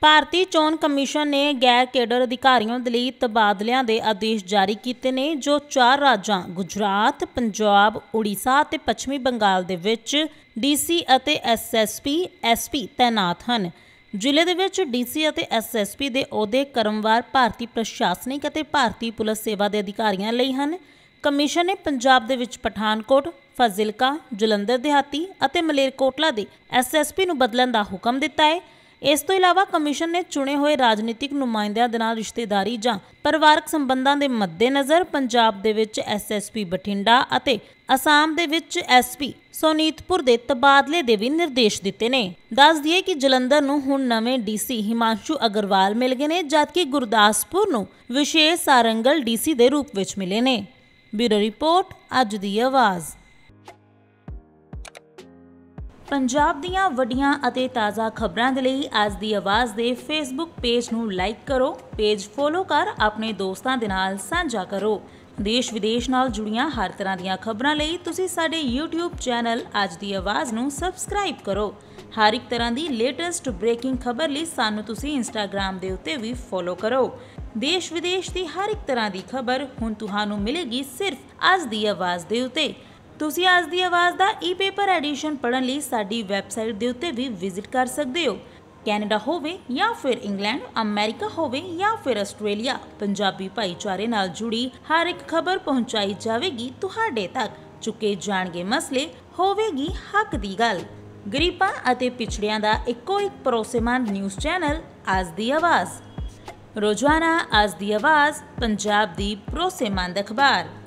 ਭਾਰਤੀ ਚੋਣ ਕਮਿਸ਼ਨ ਨੇ ਗੈਰ ਕੇਡਰ ਅਧਿਕਾਰੀਆਂ ਦੇ ਲਈ ਤਬਾਦਲਿਆਂ ਦੇ ਆਦੇਸ਼ ਜਾਰੀ ਕੀਤੇ ਨੇ ਜੋ ਚਾਰ ਰਾਜਾਂ ਗੁਜਰਾਤ, ਪੰਜਾਬ, ਉੜੀਸਾ ਅਤੇ ਪੱਛਮੀ ਬੰਗਾਲ ਦੇ ਵਿੱਚ ਡੀਸੀ ਅਤੇ ਐਸਐਸਪੀ, ਐਸਪੀ ਤਾਇਨਾਤ ਹਨ। ਜ਼ਿਲ੍ਹੇ ਦੇ ਵਿੱਚ ਡੀਸੀ ਅਤੇ ਐਸਐਸਪੀ ਦੇ ਅਹੁਦੇ ਕਰਮਵਾਰ ਭਾਰਤੀ ਪ੍ਰਸ਼ਾਸਨਿਕ ਅਤੇ ਭਾਰਤੀ ਪੁਲਿਸ ਸੇਵਾ ਦੇ ਅਧਿਕਾਰੀਆਂ ਲਈ ਹਨ। ਕਮਿਸ਼ਨ ਨੇ ਪੰਜਾਬ ਦੇ ਵਿੱਚ ਪਠਾਨਕੋਟ, ਫਾਜ਼ਿਲਕਾ, ਜਲੰਧਰ ਦਿਹਾਤੀ ਅਤੇ ਮਲੇਰਕੋਟਲਾ ਦੇ ਐਸਐਸਪੀ ਨੂੰ ਬਦਲਣ ਦਾ ਹੁਕਮ ਦਿੱਤਾ ਹੈ। ਇਸ ਤੋਂ ਇਲਾਵਾ ਕਮਿਸ਼ਨ ਨੇ ਚੁਣੇ ਹੋਏ ਰਾਜਨੀਤਿਕ ਨੁਮਾਇੰਦਿਆਂ ਦੇ ਨਾਲ ਰਿਸ਼ਤੇਦਾਰੀ ਜਾਂ ਪਰਿਵਾਰਕ ਸੰਬੰਧਾਂ ਦੇ ਮੱਦੇਨਜ਼ਰ ਪੰਜਾਬ ਦੇ ਵਿੱਚ ਐਸਐਸਪੀ ਬਠਿੰਡਾ ਅਤੇ ਅਸਾਮ ਦੇ ਵਿੱਚ ਐਸਪੀ ਸੋਨੀਤਪੁਰ ਦੇ ਤਬਾਦਲੇ ਦੇ ਵੀ ਨਿਰਦੇਸ਼ ਦਿੱਤੇ ਨੇ ਦੱਸ ਦਈਏ ਕਿ ਜਲੰਧਰ ਨੂੰ ਹੁਣ ਨਵੇਂ ਡੀਸੀ ਹਿਮਾਂਸ਼ੂ ਅਗਰਵਾਲ ਮਿਲ ਗਏ ਨੇ ਜਦਕਿ ਗੁਰਦਾਸਪੁਰ ਨੂੰ ਵਿਸ਼ੇਸ਼ ਸਾਰੰਗਲ ਡੀਸੀ ਦੇ ਰੂਪ ਵਿੱਚ ਮਿਲੇ ਨੇ ਬਿਊਰੋ ਰਿਪੋਰਟ ਅੱਜ ਦੀ ਆਵਾਜ਼ ਪੰਜਾਬ ਦੀਆਂ ਵੱਡੀਆਂ ਅਤੇ ਤਾਜ਼ਾ ਖਬਰਾਂ ਦੇ ਲਈ ਅੱਜ ਦੀ ਆਵਾਜ਼ ਦੇ ਫੇਸਬੁੱਕ ਪੇਜ ਨੂੰ ਲਾਈਕ ਕਰੋ ਪੇਜ ਫੋਲੋ ਕਰ ਆਪਣੇ ਦੋਸਤਾਂ ਦੇ ਨਾਲ ਸਾਂਝਾ ਕਰੋ ਦੇਸ਼ ਵਿਦੇਸ਼ ਨਾਲ ਜੁੜੀਆਂ ਹਰ ਤਰ੍ਹਾਂ ਦੀਆਂ ਖਬਰਾਂ ਲਈ ਤੁਸੀਂ ਸਾਡੇ YouTube ਚੈਨਲ ਅੱਜ ਦੀ ਆਵਾਜ਼ ਨੂੰ ਸਬਸਕ੍ਰਾਈਬ ਕਰੋ ਹਰ ਇੱਕ ਤਰ੍ਹਾਂ ਦੀ ਲੇਟੈਸਟ ਬ੍ਰੇਕਿੰਗ ਖਬਰ ਲਈ ਸਾਨੂੰ ਤੁਸੀਂ Instagram ਦੇ ਉੱਤੇ ਵੀ ਫੋਲੋ ਕਰੋ ਦੇਸ਼ ਵਿਦੇਸ਼ ਦੀ ਹਰ ਇੱਕ ਤਰ੍ਹਾਂ ਦੀ ਖਬਰ ਹੁਣ ਤੁਹਾਨੂੰ ਮਿਲੇਗੀ ਸਿਰਫ ਅੱਜ ਦੀ ਆਵਾਜ਼ ਦੇ ਉੱਤੇ ਤੁਸੀਂ ਅੱਜ ਦੀ ਆਵਾਜ਼ ਦਾ ਈ-ਪੇਪਰ ਐਡੀਸ਼ਨ ਪੜਨ ਲਈ ਸਾਡੀ ਵੈਬਸਾਈਟ ਦੇ ਉੱਤੇ ਵੀ ਵਿਜ਼ਿਟ ਕਰ ਸਕਦੇ ਹੋ ਕੈਨੇਡਾ ਹੋਵੇ ਜਾਂ ਫਿਰ ਇੰਗਲੈਂਡ ਅਮਰੀਕਾ ਹੋਵੇ ਜਾਂ ਫਿਰ ਆਸਟ੍ਰੇਲੀਆ ਪੰਜਾਬੀ ਭਾਈਚਾਰੇ ਨਾਲ ਜੁੜੀ ਹਰ ਇੱਕ ਖਬਰ ਪਹੁੰਚਾਈ ਜਾਵੇਗੀ ਤੁਹਾਡੇ ਤੱਕ ਚੁੱਕੇ ਜਾਣਗੇ ਮਸਲੇ ਹੋਵੇਗੀ ਹੱਕ ਦੀ ਗੱਲ ਗਰੀਬਾਂ ਅਤੇ ਪਿਛੜਿਆਂ ਦਾ ਇੱਕੋ ਇੱਕ ਪਰੋਸੇਮਾਨ ਨਿਊਜ਼ ਚੈਨਲ ਅੱਜ ਦੀ ਆਵਾਜ਼ ਰੋਜ਼ਾਨਾ ਅੱਜ ਦੀ ਆਵਾਜ਼ ਪੰਜਾਬ ਦੀ ਪਰੋਸੇਮਾਨ ਅਖਬਾਰ